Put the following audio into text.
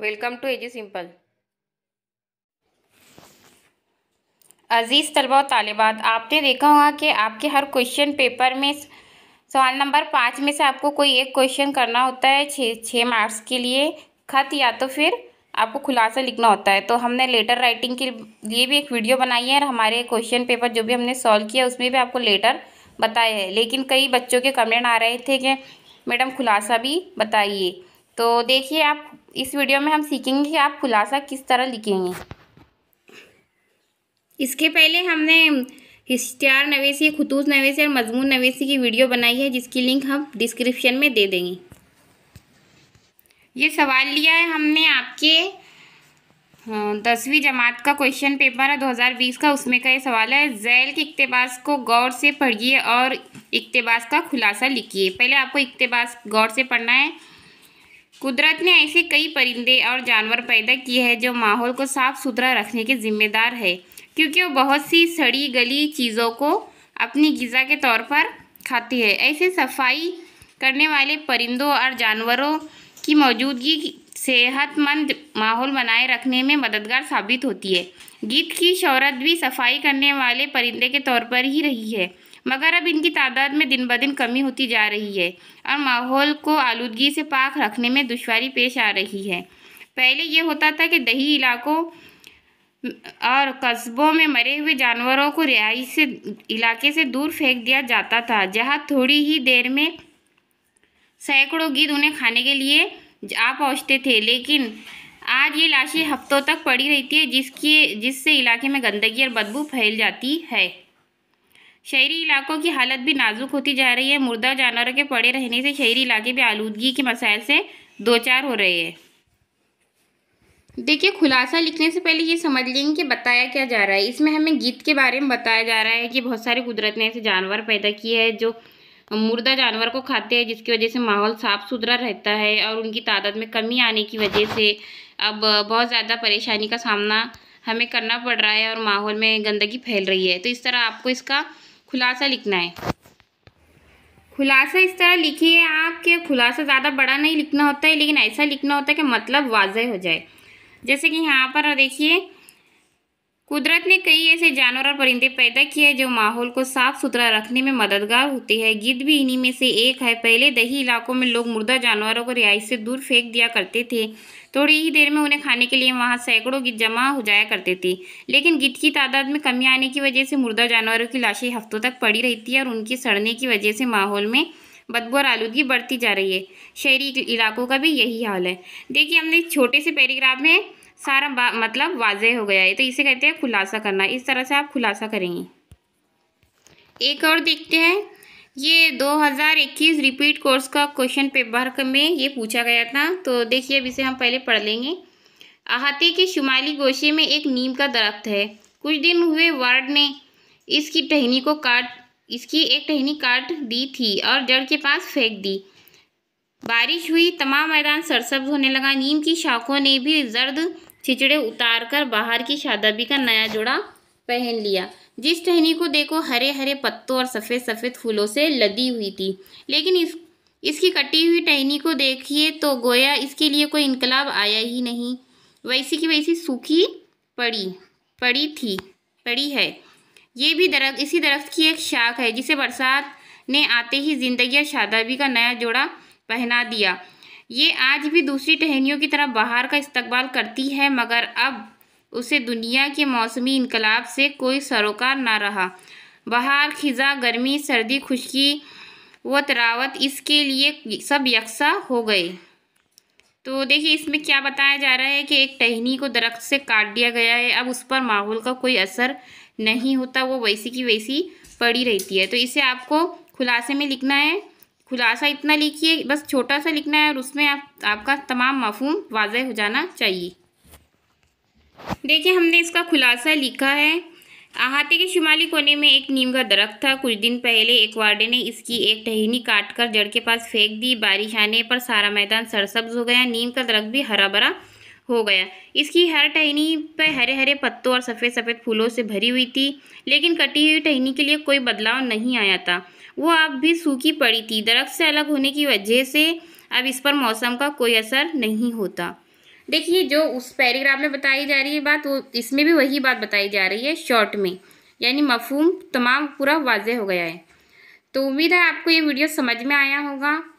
welcome to AG simple अज़ीज़ तलबा तालिबात आपने देखा होगा कि आपके हर क्वेश्चन पेपर में सवाल नंबर पाँच में से आपको कोई एक क्वेश्चन करना होता है छः छः मार्क्स के लिए खत या तो फिर आपको खुलासा लिखना होता है तो हमने लेटर राइटिंग के लिए भी एक वीडियो बनाई है और हमारे क्वेश्चन पेपर जो भी हमने सॉल्व किया उसमें भी आपको लेटर बताया है लेकिन कई बच्चों के कमेंट आ रहे थे कि मैडम खुलासा भी बताइए तो देखिए आप इस वीडियो में हम सीखेंगे कि आप खुलासा किस तरह लिखेंगे इसके पहले हमने इश्तियार नवेसी खतूस नवेसी और मजमून नवेसी की वीडियो बनाई है जिसकी लिंक हम डिस्क्रिप्शन में दे देंगे ये सवाल लिया है हमने आपके दसवीं जमात का क्वेश्चन पेपर है 2020 का उसमें का ये सवाल है जैल के इकतेबास को गौर से पढ़िए और इकतेबास का खुलासा लिखिए पहले आपको इकतेबास गौर से पढ़ना है कुदरत ने ऐसे कई परिंदे और जानवर पैदा किए हैं जो माहौल को साफ सुथरा रखने के जिम्मेदार है क्योंकि वो बहुत सी सड़ी गली चीज़ों को अपनी गज़ा के तौर पर खाती है ऐसे सफाई करने वाले परिंदों और जानवरों की मौजूदगी सेहतमंद माहौल बनाए रखने में मददगार साबित होती है गीत की शहरत भी सफाई करने वाले परिंदे के तौर पर ही रही है मगर अब इनकी तादाद में दिन ब दिन कमी होती जा रही है और माहौल को आलूदगी से पाक रखने में दुशारी पेश आ रही है पहले ये होता था कि दही इलाकों और कस्बों में मरे हुए जानवरों को रिहाई से इलाके से दूर फेंक दिया जाता था जहाँ थोड़ी ही देर में सैकड़ों गिद उन्हें खाने के लिए आ पहुँचते थे लेकिन आज ये लाशें हफ्तों तक पड़ी रहती है जिसकी जिससे इलाके में गंदगी और बदबू फैल जाती है शहरी इलाकों की हालत भी नाजुक होती जा रही है मुर्दा जानवरों के पड़े रहने से शहरी इलाके भी आलूदगी के मसाइल से दो चार हो रहे हैं देखिए खुलासा लिखने से पहले ये समझ लेंगे कि बताया क्या जा रहा है इसमें हमें गीत के बारे में बताया जा रहा है कि बहुत सारे कुदरत ने ऐसे जानवर पैदा किए हैं जो मुर्दा जानवर को खाते हैं जिसकी वजह से माहौल साफ सुथरा रहता है और उनकी तादाद में कमी आने की वजह से अब बहुत ज़्यादा परेशानी का सामना हमें करना पड़ रहा है और माहौल में गंदगी फैल रही है तो इस तरह आपको इसका खुलासा लिखना है खुलासा इस तरह लिखिए आप कि खुलासा ज़्यादा बड़ा नहीं लिखना होता है लेकिन ऐसा लिखना होता है कि मतलब वाजह हो जाए जैसे कि यहाँ पर देखिए कुदरत ने कई ऐसे जानवर और परिंदे पैदा किए हैं जो माहौल को साफ सुथरा रखने में मददगार होते हैं गिद्ध भी इन्हीं में से एक है पहले दही इलाकों में लोग मुर्दा जानवरों को रिहाइश से दूर फेंक दिया करते थे थोड़ी ही देर में उन्हें खाने के लिए वहाँ सैकड़ों गिद्ध जमा हो जाया करते थे लेकिन गिद्ध की तादाद में कमी आने की वजह से मुर्दा जानवरों की लाशें हफ्तों तक पड़ी रहती है और उनकी सड़ने की वजह से माहौल में बदबू और आलूदगी बढ़ती जा रही है शहरी इलाकों का भी यही हाल है देखिए हमने छोटे से पैराग्राफ में सारा बा मतलब वाजे हो गया है तो इसे कहते हैं खुलासा करना इस तरह से आप खुलासा करेंगे एक और देखते हैं ये 2021 रिपीट कोर्स का क्वेश्चन पेपर में ये पूछा गया था तो देखिए अब इसे हम पहले पढ़ लेंगे अहाते के शुमाली गोशे में एक नीम का दरख्त है कुछ दिन हुए वार्ड ने इसकी टहनी को काट इसकी एक टहनी काट दी थी और जड़ के पास फेंक दी बारिश हुई तमाम मैदान सरसब्ज होने लगा नीम की शाखों ने भी जर्द छिचड़े उतारकर बाहर की शादाबी का नया जोड़ा पहन लिया जिस टहनी को देखो हरे हरे पत्तों और सफ़ेद सफ़ेद फूलों से लदी हुई थी लेकिन इस इसकी कटी हुई टहनी को देखिए तो गोया इसके लिए कोई इनकलाब आया ही नहीं वैसी की वैसी सूखी पड़ी पड़ी थी पड़ी है ये भी दरख्त इसी दरख्त की एक शाख है जिसे बरसात ने आते ही जिंदगी शादाबी का नया जोड़ा पहना दिया ये आज भी दूसरी टहनियों की तरह बाहर का इस्तकबाल करती है मगर अब उसे दुनिया के मौसमी इनकलाब से कोई सरोकार ना रहा बाहर खिजा गर्मी सर्दी खुशकी व तरावत इसके लिए सब यकसा हो गए तो देखिए इसमें क्या बताया जा रहा है कि एक टहनी को दरख्त से काट दिया गया है अब उस पर माहौल का कोई असर नहीं होता वो वैसी की वैसी पड़ी रहती है तो इसे आपको खुलासे में लिखना है खुलासा इतना लिखिए बस छोटा सा लिखना है और उसमें आप आपका तमाम मफहम वाज हो जाना चाहिए देखिए हमने इसका खुलासा लिखा है अहाते के शुमाली कोने में एक नीम का दरख्त था कुछ दिन पहले एक वार्डे ने इसकी एक टहनी काटकर जड़ के पास फेंक दी बारिश आने पर सारा मैदान सरसब्ज हो गया नीम का दरख्त भी हरा भरा हो गया इसकी हर टहनी पर हरे हरे पत्तों और सफ़ेद सफ़ेद फूलों से भरी हुई थी लेकिन कटी हुई टहनी के लिए कोई बदलाव नहीं आया था वो अब भी सूखी पड़ी थी दरख्त से अलग होने की वजह से अब इस पर मौसम का कोई असर नहीं होता देखिए जो उस पैराग्राफ में बताई जा रही है बात वो इसमें भी वही बात बताई जा रही है शॉर्ट में यानी मफहम तमाम पूरा वाजह हो गया है तो उम्मीद है आपको ये वीडियो समझ में आया होगा